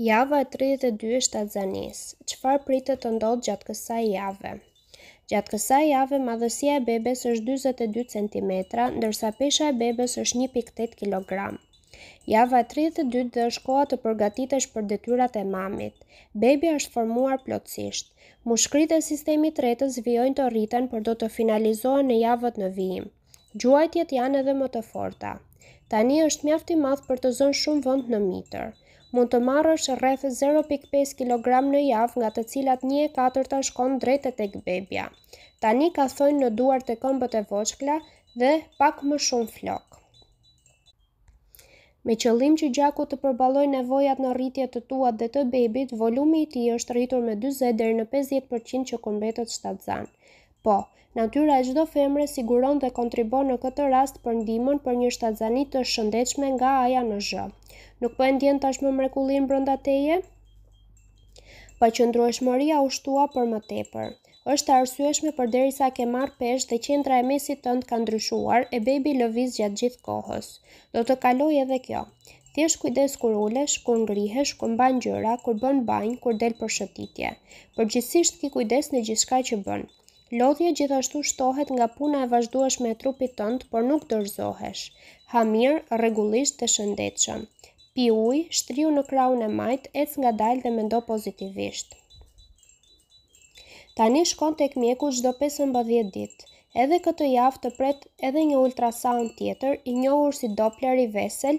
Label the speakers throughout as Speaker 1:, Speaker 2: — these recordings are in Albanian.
Speaker 1: Java e 32 është shtatë zanis, qëfar pritë të ndodhë gjatë kësa jave? Gjatë kësa jave, madhësia e bebes është 22 cm, ndërsa pesha e bebes është 1.8 kg. Java e 32 dhe është koha të përgatit është për detyrat e mamit. Bebi është formuar plotësisht. Mushkrit e sistemi të retës vjojnë të rritën për do të finalizohen në javët në vijim. Gjuajtjet janë edhe më të forta. Tani është mjafti madhë për të zonë shumë vënd në mitër mund të marrësh rreth 0.5 kg në javë nga të cilat 4 të shkon drejtet e këbebja. Tani ka thonë në duar të këmbët e voçkla dhe pak më shumë flok. Me qëllim që gjaku të përbaloj nevojat në rritje të tuat dhe të bebit, volumi i ti është rritur me 20 dheri në 50% që kombetët shtatzan. Po, natyra e gjdo femre siguron dhe kontribon në këtë rast për ndimon për një shtatzanit të shëndechme nga aja në zhëmë. Nuk po e ndjen tashmë mrekullinë brenda teje? Pa qëndrueshmëria u shtua për më tepër. Është arsyeshme për derisa ke marrë peshë dhe qendra e mesit tënd ka ndryshuar e bebi lëviz gjatë gjithë kohës. Do të kalojë edhe kjo. Thjesht kujdes kur ulesh, kur ngrihesh, kur mban gjëra, kur bën banjë, kur del për shëtitje. Përgjithsisht ki kujdes në gjithçka që bën. Lodhja gjithashtu shtohet nga puna e vazhdueshme e trupit tënd, por nuk dorzohesh. Ha mirë, rregullisht të shëndetshëm. Pi uj, shtriu në kraun e majt, ec nga dalë dhe mendo pozitivisht. Tani shkon të ekmjeku gjdo 15 dit, edhe këtë javë të pret edhe një ultrasound tjetër, i njohur si Doppler i vesel,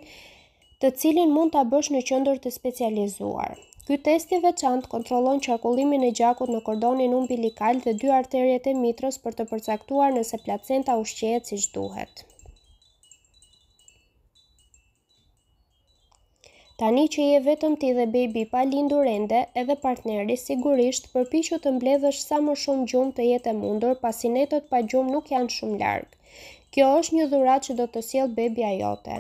Speaker 1: të cilin mund të bësh në qëndër të specializuar. Ky test i veçantë kontrollon qarkullimin e gjakut në kordonin umbilikal dhe dy arterjet e mitrës për të përcaktuar nëse placenta ushqehet siç duhet. Tani që je vetëm ti dhe baby pa lindur ende, edhe partneri sigurisht përpishu të mbledhësh sa më shumë gjumë të jetë e mundur pasinetët pa gjumë nuk janë shumë largë. Kjo është një dhurat që do të siel baby ajote.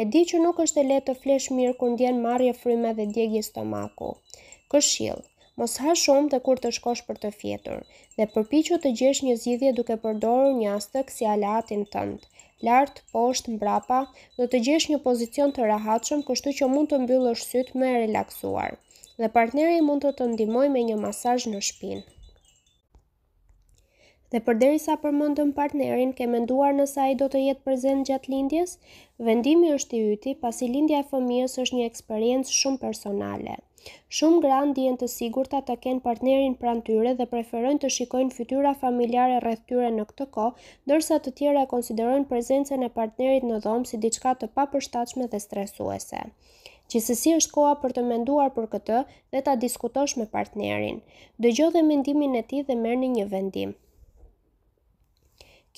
Speaker 1: E di që nuk është e letë të flesh mirë kur ndjen marje fryme dhe djegje stomaku. Këshil, mos ha shumë të kur të shkosh për të fjetur, dhe përpichu të gjesh një zidhje duke përdorur një astëk si alatin tëndë lart, poshtë, mbrapa, do të gjesh një pozicion të rahatshëm, kështu që mund të mbyllësh syt më e relaksuar. Dhe partneri mund të të ndihmoj me një masazh në shpinë. Dhe përderisa përmendëm partnerin, ke menduar nëse ai do të jetë prezant gjatë lindjes? Vendimi është i yti, pasi lindja e fëmijës është një eksperiencë shumë personale. Shumë granë dijen të sigurta të kenë partnerin pranë tyre dhe preferojnë të shikojnë fytyra familjare rreth tyre në këtë kohë, ndërsa të tjera konsiderojnë prezencën e partnerit në dhomë si diçka të papërshtatshme dhe stresuese. Qësësi është koha për të menduar për këtë dhe ta diskutosh me partnerin. Dëgjo dhe mendimin e tij dhe merrni një vendim.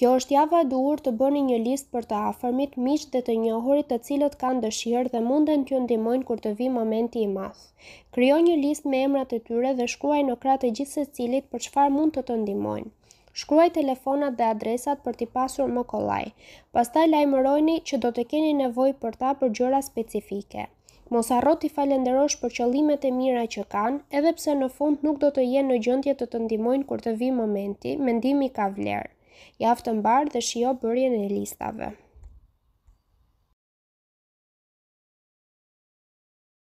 Speaker 1: Kjo është java e duhur të bëni një listë për të afërmit, miq dhe të njohurit të cilët kanë dëshirë dhe munden t'ju ndihmojnë kur të vi momenti i madh. Krijoj një listë me emrat e tyre dhe shkruaj në krah të gjithë secilit për çfarë mund të të ndihmojnë. Shkruaj telefonat dhe adresat për t'i pasur më kollaj. Pastaj lajmëroni që do të keni nevojë për ta për gjëra specifike. Mos harro t'i falenderosh për qëllimet e mira që kanë, edhe pse në fund nuk do të jenë në gjendje të të ndihmojnë kur të vi momenti, mendimi ka vlerë. Jaftë mbarë dhe shio bërjen e listave.